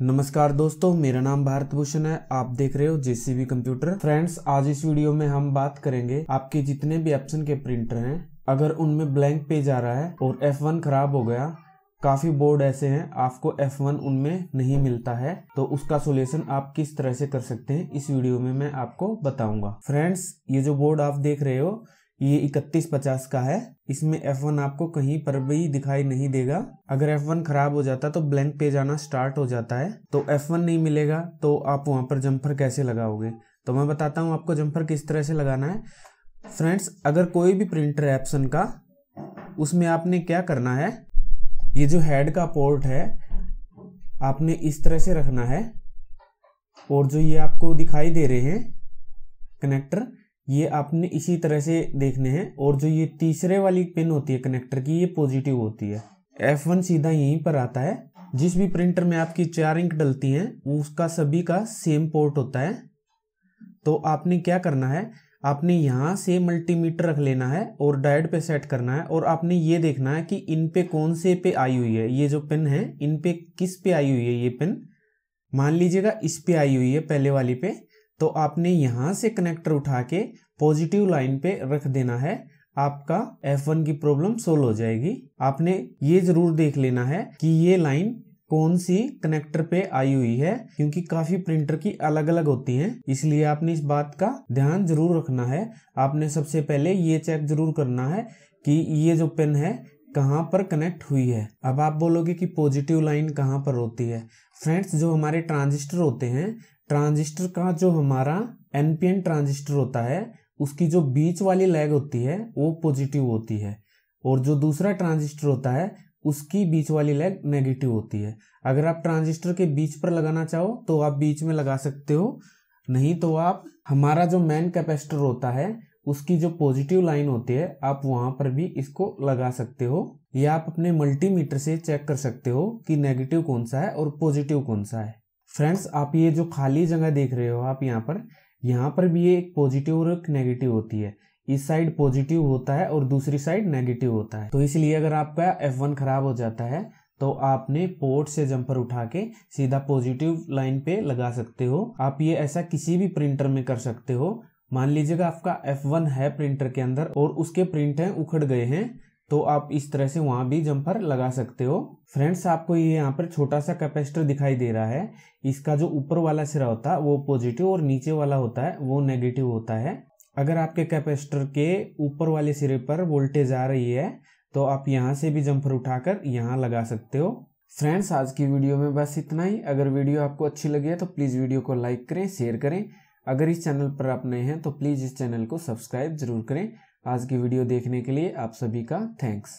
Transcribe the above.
नमस्कार दोस्तों मेरा नाम भारत भूषण है आप देख रहे हो जेसीबी कंप्यूटर फ्रेंड्स आज इस वीडियो में हम बात करेंगे आपके जितने भी ऑप्शन के प्रिंटर हैं अगर उनमें ब्लैंक पेज आ रहा है और एफ वन खराब हो गया काफी बोर्ड ऐसे हैं आपको एफ वन उनमें नहीं मिलता है तो उसका सोल्यूशन आप किस तरह से कर सकते हैं इस वीडियो में मैं आपको बताऊंगा फ्रेंड्स ये जो बोर्ड आप देख रहे हो ये इकतीस पचास का है इसमें F1 आपको कहीं पर भी दिखाई नहीं देगा अगर F1 खराब हो जाता तो ब्लैंक पेज आना स्टार्ट हो जाता है तो F1 नहीं मिलेगा तो आप वहां पर जम्पर कैसे लगाओगे तो मैं बताता हूँ आपको जम्पर किस तरह से लगाना है फ्रेंड्स अगर कोई भी प्रिंटर है एप्सन का उसमें आपने क्या करना है ये जो हेड का पोर्ट है आपने इस तरह से रखना है और जो ये आपको दिखाई दे रहे हैं कनेक्टर ये आपने इसी तरह से देखने हैं और जो ये तीसरे वाली पिन होती है कनेक्टर की ये पॉजिटिव होती है एफ वन सीधा यहीं पर आता है जिस भी प्रिंटर में आपकी चार इंक डलती हैं उसका सभी का सेम पोर्ट होता है तो आपने क्या करना है आपने यहाँ से मल्टीमीटर रख लेना है और डायड पे सेट करना है और आपने ये देखना है कि इन पे कौन से पे आई हुई है ये जो पिन है इन पे किस पे आई हुई है ये पिन मान लीजिएगा इस पे आई हुई है पहले वाली पे तो आपने यहाँ से कनेक्टर उठा के पॉजिटिव लाइन पे रख देना है आपका F1 की प्रॉब्लम सोल्व हो जाएगी आपने ये जरूर देख लेना है कि ये लाइन कौन सी कनेक्टर पे आई हुई है क्योंकि काफी प्रिंटर की अलग अलग होती हैं इसलिए आपने इस बात का ध्यान जरूर रखना है आपने सबसे पहले ये चेक जरूर करना है कि ये जो पेन है कहाँ पर कनेक्ट हुई है अब आप बोलोगे कि पॉजिटिव लाइन कहाँ पर होती है फ्रेंड्स जो हमारे ट्रांजिस्टर होते हैं ट्रांजिस्टर का जो हमारा एनपीएन ट्रांजिस्टर होता है उसकी जो बीच वाली लेग होती है वो पॉजिटिव होती है और जो दूसरा ट्रांजिस्टर होता है उसकी बीच वाली लेग नेगेटिव होती है अगर आप ट्रांजिस्टर के बीच पर लगाना चाहो तो आप बीच में लगा सकते हो नहीं तो आप हमारा जो मेन कैपेसिटर होता है उसकी जो पॉजिटिव लाइन होती है आप वहां पर भी इसको लगा सकते हो या आप अपने मल्टीमीटर से चेक कर सकते हो कि नेगेटिव कौन सा है और पॉजिटिव कौन सा है फ्रेंड्स आप ये जो खाली जगह देख रहे हो आप यहाँ पर यहाँ पर भी ये एक पॉजिटिव और एक नेगेटिव होती है इस साइड पॉजिटिव होता है और दूसरी साइड नेगेटिव होता है तो इसलिए अगर आपका वन खराब हो जाता है तो आपने पोर्ट से जंपर उठा के सीधा पॉजिटिव लाइन पे लगा सकते हो आप ये ऐसा किसी भी प्रिंटर में कर सकते हो मान लीजिएगा आपका F1 है प्रिंटर के अंदर और उसके प्रिंट हैं उखड़ गए हैं तो आप इस तरह से वहाँ भी जम्पर लगा सकते हो फ्रेंड्स आपको ये यहाँ पर छोटा सा कैपेसिटर दिखाई दे रहा है इसका जो ऊपर वाला सिरा होता है वो पॉजिटिव और नीचे वाला होता है वो नेगेटिव होता है अगर आपके कैपेसिटर के ऊपर वाले सिरे पर वोल्टेज आ रही है तो आप यहाँ से भी जम्पर उठाकर यहाँ लगा सकते हो फ्रेंड्स आज की वीडियो में बस इतना ही अगर वीडियो आपको अच्छी लगी है तो प्लीज़ वीडियो को लाइक करें शेयर करें अगर इस चैनल पर आप नए हैं तो प्लीज़ इस चैनल को सब्सक्राइब जरूर करें आज की वीडियो देखने के लिए आप सभी का थैंक्स